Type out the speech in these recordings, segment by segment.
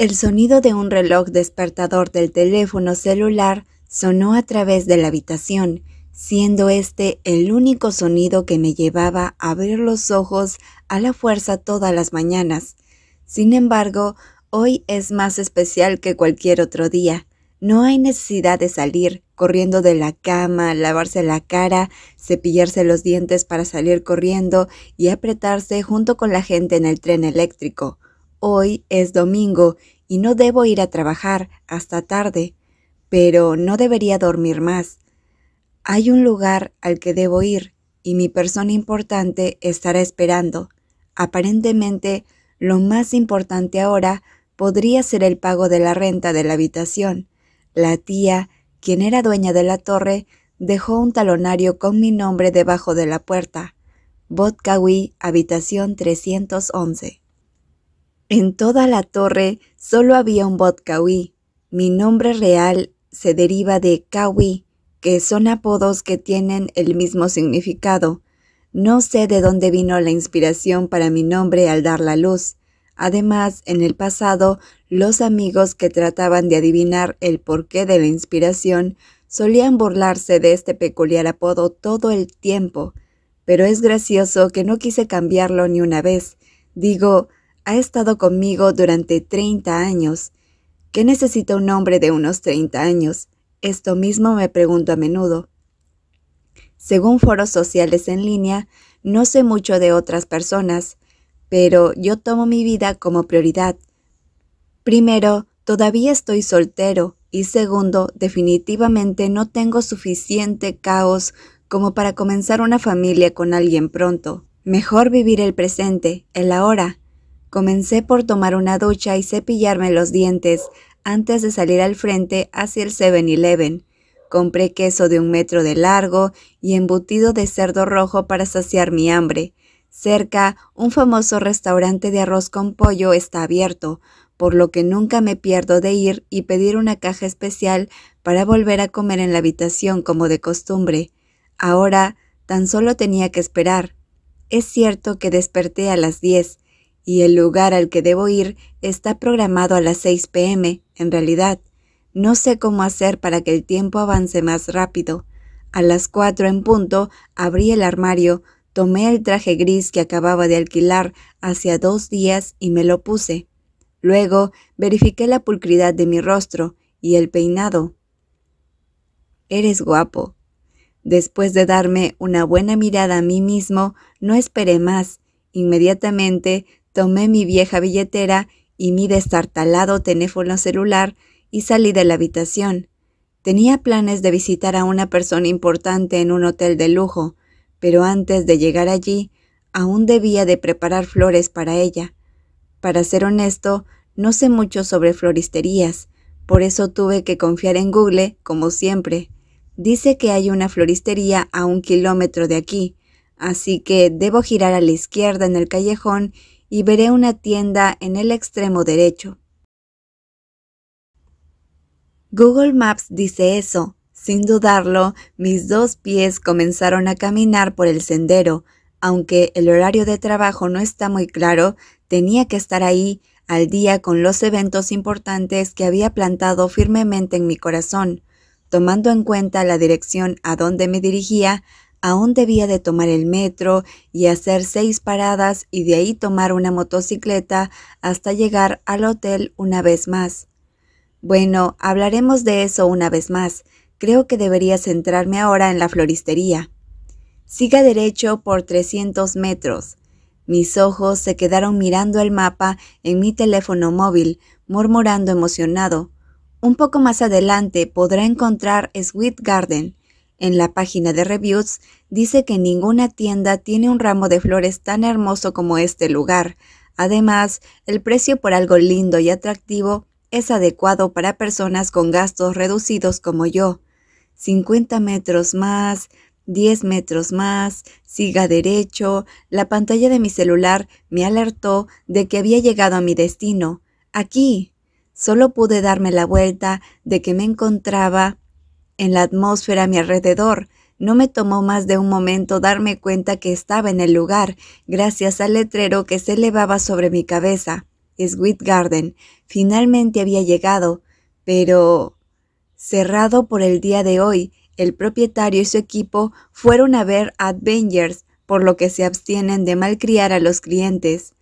El sonido de un reloj despertador del teléfono celular sonó a través de la habitación, siendo este el único sonido que me llevaba a abrir los ojos a la fuerza todas las mañanas. Sin embargo, hoy es más especial que cualquier otro día. No hay necesidad de salir corriendo de la cama, lavarse la cara, cepillarse los dientes para salir corriendo y apretarse junto con la gente en el tren eléctrico. Hoy es domingo y no debo ir a trabajar hasta tarde, pero no debería dormir más. Hay un lugar al que debo ir y mi persona importante estará esperando. Aparentemente, lo más importante ahora podría ser el pago de la renta de la habitación. La tía, quien era dueña de la torre, dejó un talonario con mi nombre debajo de la puerta. Botkawi, habitación 311. En toda la torre solo había un Kawi. Mi nombre real se deriva de Kawi, que son apodos que tienen el mismo significado. No sé de dónde vino la inspiración para mi nombre al dar la luz. Además, en el pasado, los amigos que trataban de adivinar el porqué de la inspiración solían burlarse de este peculiar apodo todo el tiempo. Pero es gracioso que no quise cambiarlo ni una vez. Digo, ha estado conmigo durante 30 años. ¿Qué necesita un hombre de unos 30 años? Esto mismo me pregunto a menudo. Según foros sociales en línea, no sé mucho de otras personas, pero yo tomo mi vida como prioridad. Primero, todavía estoy soltero y segundo, definitivamente no tengo suficiente caos como para comenzar una familia con alguien pronto. Mejor vivir el presente, el ahora, Comencé por tomar una ducha y cepillarme los dientes antes de salir al frente hacia el 7-Eleven. Compré queso de un metro de largo y embutido de cerdo rojo para saciar mi hambre. Cerca, un famoso restaurante de arroz con pollo está abierto, por lo que nunca me pierdo de ir y pedir una caja especial para volver a comer en la habitación como de costumbre. Ahora, tan solo tenía que esperar. Es cierto que desperté a las diez, y el lugar al que debo ir está programado a las 6 pm, en realidad. No sé cómo hacer para que el tiempo avance más rápido. A las 4 en punto abrí el armario, tomé el traje gris que acababa de alquilar hacia dos días y me lo puse. Luego verifiqué la pulcridad de mi rostro y el peinado. Eres guapo. Después de darme una buena mirada a mí mismo, no esperé más. Inmediatamente Tomé mi vieja billetera y mi destartalado teléfono celular y salí de la habitación. Tenía planes de visitar a una persona importante en un hotel de lujo, pero antes de llegar allí, aún debía de preparar flores para ella. Para ser honesto, no sé mucho sobre floristerías, por eso tuve que confiar en Google, como siempre. Dice que hay una floristería a un kilómetro de aquí, así que debo girar a la izquierda en el callejón y veré una tienda en el extremo derecho. Google Maps dice eso. Sin dudarlo, mis dos pies comenzaron a caminar por el sendero. Aunque el horario de trabajo no está muy claro, tenía que estar ahí, al día con los eventos importantes que había plantado firmemente en mi corazón. Tomando en cuenta la dirección a donde me dirigía, aún debía de tomar el metro y hacer seis paradas y de ahí tomar una motocicleta hasta llegar al hotel una vez más. Bueno, hablaremos de eso una vez más. Creo que debería centrarme ahora en la floristería. Siga derecho por 300 metros. Mis ojos se quedaron mirando el mapa en mi teléfono móvil, murmurando emocionado. Un poco más adelante podrá encontrar Sweet Garden. En la página de reviews dice que ninguna tienda tiene un ramo de flores tan hermoso como este lugar. Además, el precio por algo lindo y atractivo es adecuado para personas con gastos reducidos como yo. 50 metros más, 10 metros más, siga derecho, la pantalla de mi celular me alertó de que había llegado a mi destino. Aquí. Solo pude darme la vuelta de que me encontraba en la atmósfera a mi alrededor. No me tomó más de un momento darme cuenta que estaba en el lugar, gracias al letrero que se elevaba sobre mi cabeza. Sweet Garden. Finalmente había llegado, pero... Cerrado por el día de hoy, el propietario y su equipo fueron a ver Avengers, por lo que se abstienen de malcriar a los clientes.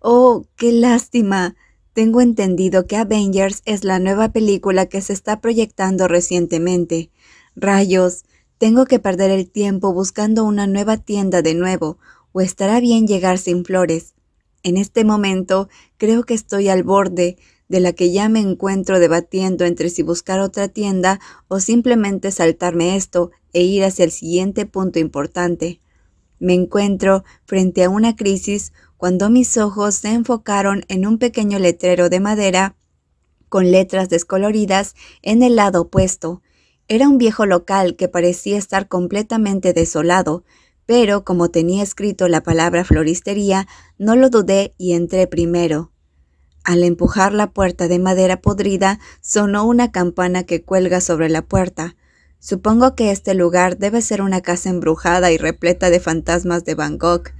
Oh, qué lástima. Tengo entendido que Avengers es la nueva película que se está proyectando recientemente. Rayos, tengo que perder el tiempo buscando una nueva tienda de nuevo, o estará bien llegar sin flores. En este momento creo que estoy al borde de la que ya me encuentro debatiendo entre si buscar otra tienda o simplemente saltarme esto e ir hacia el siguiente punto importante. Me encuentro frente a una crisis cuando mis ojos se enfocaron en un pequeño letrero de madera con letras descoloridas en el lado opuesto. Era un viejo local que parecía estar completamente desolado, pero como tenía escrito la palabra floristería, no lo dudé y entré primero. Al empujar la puerta de madera podrida, sonó una campana que cuelga sobre la puerta. Supongo que este lugar debe ser una casa embrujada y repleta de fantasmas de Bangkok.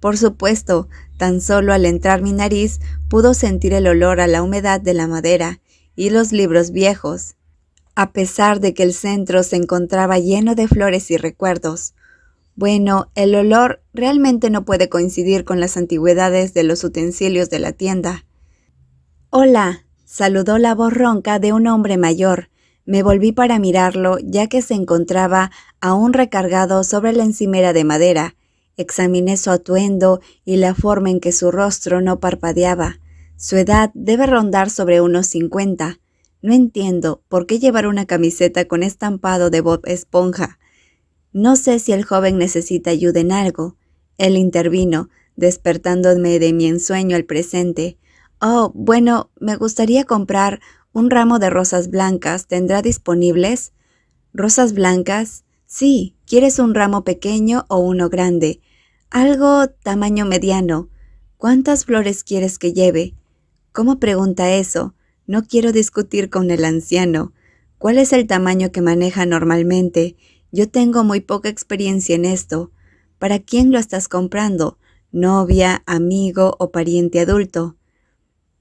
Por supuesto, Tan solo al entrar mi nariz pudo sentir el olor a la humedad de la madera y los libros viejos. A pesar de que el centro se encontraba lleno de flores y recuerdos, bueno, el olor realmente no puede coincidir con las antigüedades de los utensilios de la tienda. Hola, saludó la voz ronca de un hombre mayor. Me volví para mirarlo ya que se encontraba aún recargado sobre la encimera de madera Examiné su atuendo y la forma en que su rostro no parpadeaba. Su edad debe rondar sobre unos cincuenta. No entiendo por qué llevar una camiseta con estampado de Bob Esponja. No sé si el joven necesita ayuda en algo. Él intervino, despertándome de mi ensueño al presente. Oh, bueno, me gustaría comprar un ramo de rosas blancas. ¿Tendrá disponibles? ¿Rosas blancas? Sí. ¿Quieres un ramo pequeño o uno grande? Algo tamaño mediano. ¿Cuántas flores quieres que lleve? ¿Cómo pregunta eso? No quiero discutir con el anciano. ¿Cuál es el tamaño que maneja normalmente? Yo tengo muy poca experiencia en esto. ¿Para quién lo estás comprando? ¿Novia, amigo o pariente adulto?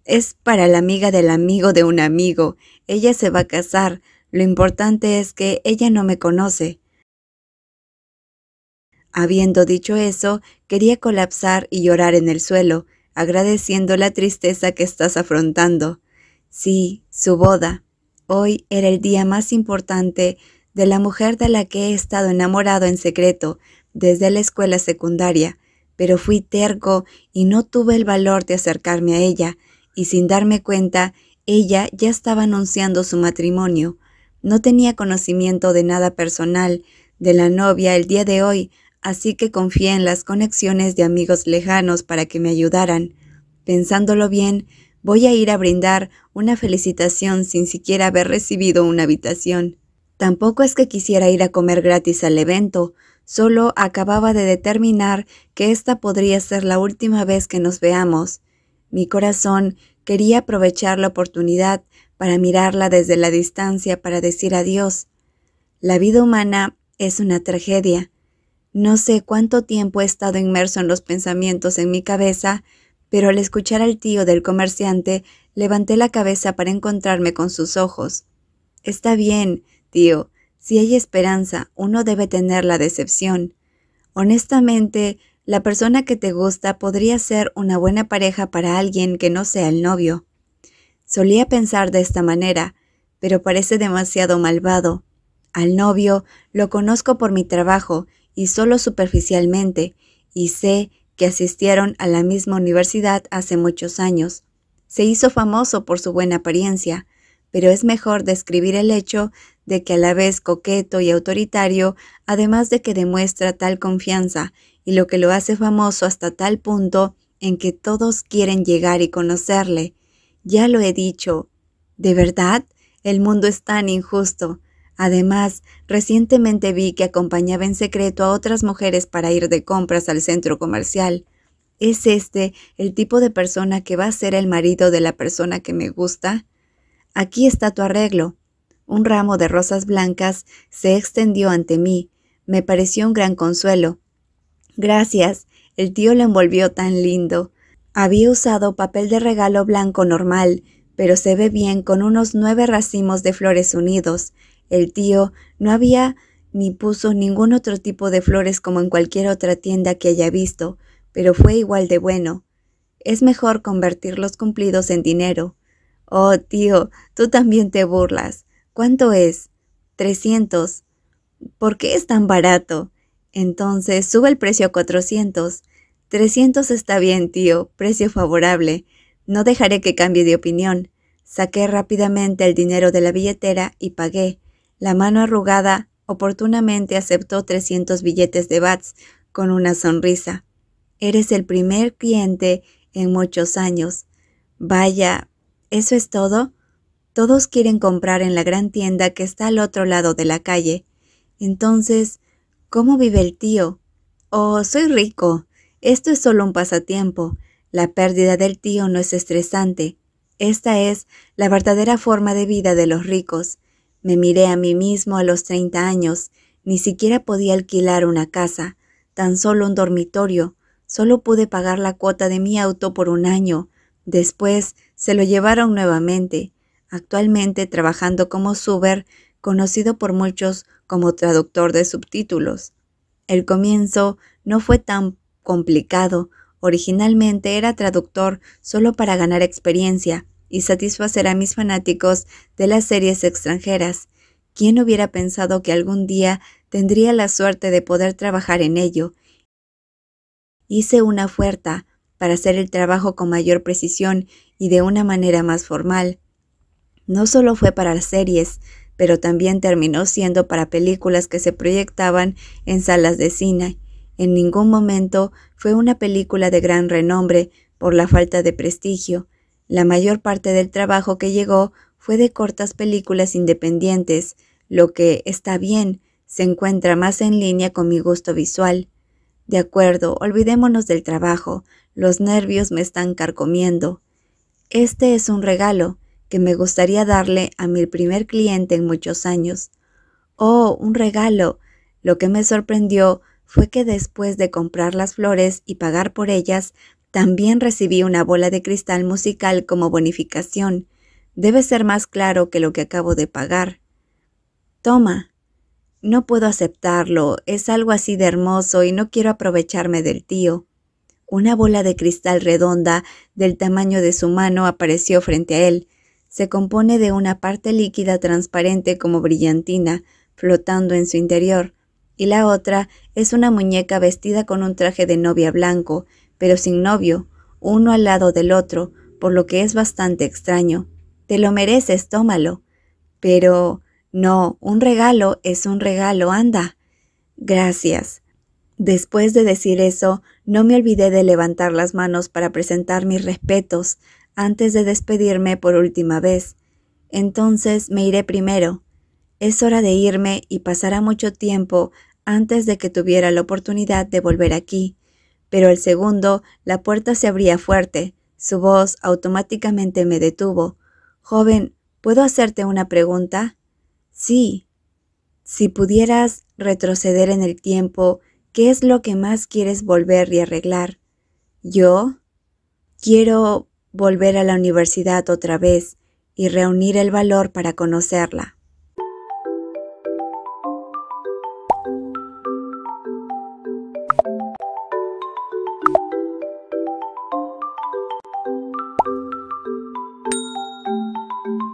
Es para la amiga del amigo de un amigo. Ella se va a casar. Lo importante es que ella no me conoce. Habiendo dicho eso, quería colapsar y llorar en el suelo, agradeciendo la tristeza que estás afrontando. Sí, su boda. Hoy era el día más importante de la mujer de la que he estado enamorado en secreto desde la escuela secundaria, pero fui terco y no tuve el valor de acercarme a ella, y sin darme cuenta, ella ya estaba anunciando su matrimonio. No tenía conocimiento de nada personal de la novia el día de hoy así que confié en las conexiones de amigos lejanos para que me ayudaran. Pensándolo bien, voy a ir a brindar una felicitación sin siquiera haber recibido una habitación. Tampoco es que quisiera ir a comer gratis al evento, solo acababa de determinar que esta podría ser la última vez que nos veamos. Mi corazón quería aprovechar la oportunidad para mirarla desde la distancia para decir adiós. La vida humana es una tragedia. No sé cuánto tiempo he estado inmerso en los pensamientos en mi cabeza, pero al escuchar al tío del comerciante, levanté la cabeza para encontrarme con sus ojos. Está bien, tío, si hay esperanza, uno debe tener la decepción. Honestamente, la persona que te gusta podría ser una buena pareja para alguien que no sea el novio. Solía pensar de esta manera, pero parece demasiado malvado. Al novio lo conozco por mi trabajo y solo superficialmente, y sé que asistieron a la misma universidad hace muchos años. Se hizo famoso por su buena apariencia, pero es mejor describir el hecho de que a la vez coqueto y autoritario, además de que demuestra tal confianza y lo que lo hace famoso hasta tal punto en que todos quieren llegar y conocerle. Ya lo he dicho. ¿De verdad? El mundo es tan injusto. Además, recientemente vi que acompañaba en secreto a otras mujeres para ir de compras al centro comercial. ¿Es este el tipo de persona que va a ser el marido de la persona que me gusta? Aquí está tu arreglo. Un ramo de rosas blancas se extendió ante mí. Me pareció un gran consuelo. Gracias. El tío lo envolvió tan lindo. Había usado papel de regalo blanco normal, pero se ve bien con unos nueve racimos de flores unidos, el tío no había ni puso ningún otro tipo de flores como en cualquier otra tienda que haya visto, pero fue igual de bueno. Es mejor convertir los cumplidos en dinero. Oh, tío, tú también te burlas. ¿Cuánto es? 300. ¿Por qué es tan barato? Entonces, sube el precio a 400. 300 está bien, tío, precio favorable. No dejaré que cambie de opinión. Saqué rápidamente el dinero de la billetera y pagué. La mano arrugada oportunamente aceptó 300 billetes de bats con una sonrisa. Eres el primer cliente en muchos años. Vaya, ¿eso es todo? Todos quieren comprar en la gran tienda que está al otro lado de la calle. Entonces, ¿cómo vive el tío? Oh, soy rico. Esto es solo un pasatiempo. La pérdida del tío no es estresante. Esta es la verdadera forma de vida de los ricos. Me miré a mí mismo a los 30 años, ni siquiera podía alquilar una casa, tan solo un dormitorio, solo pude pagar la cuota de mi auto por un año, después se lo llevaron nuevamente, actualmente trabajando como Suber, conocido por muchos como traductor de subtítulos. El comienzo no fue tan complicado, originalmente era traductor solo para ganar experiencia, y satisfacer a mis fanáticos de las series extranjeras. ¿Quién hubiera pensado que algún día tendría la suerte de poder trabajar en ello? Hice una fuerza para hacer el trabajo con mayor precisión y de una manera más formal. No solo fue para las series, pero también terminó siendo para películas que se proyectaban en salas de cine. En ningún momento fue una película de gran renombre por la falta de prestigio, la mayor parte del trabajo que llegó fue de cortas películas independientes, lo que está bien, se encuentra más en línea con mi gusto visual. De acuerdo, olvidémonos del trabajo, los nervios me están carcomiendo. Este es un regalo que me gustaría darle a mi primer cliente en muchos años. Oh, un regalo. Lo que me sorprendió fue que después de comprar las flores y pagar por ellas, también recibí una bola de cristal musical como bonificación. Debe ser más claro que lo que acabo de pagar. Toma. No puedo aceptarlo. Es algo así de hermoso y no quiero aprovecharme del tío. Una bola de cristal redonda del tamaño de su mano apareció frente a él. Se compone de una parte líquida transparente como brillantina, flotando en su interior, y la otra es una muñeca vestida con un traje de novia blanco, pero sin novio, uno al lado del otro, por lo que es bastante extraño. Te lo mereces, tómalo. Pero... No, un regalo es un regalo, anda. Gracias. Después de decir eso, no me olvidé de levantar las manos para presentar mis respetos antes de despedirme por última vez. Entonces me iré primero. Es hora de irme y pasará mucho tiempo antes de que tuviera la oportunidad de volver aquí pero al segundo la puerta se abría fuerte. Su voz automáticamente me detuvo. Joven, ¿puedo hacerte una pregunta? Sí. Si pudieras retroceder en el tiempo, ¿qué es lo que más quieres volver y arreglar? Yo quiero volver a la universidad otra vez y reunir el valor para conocerla.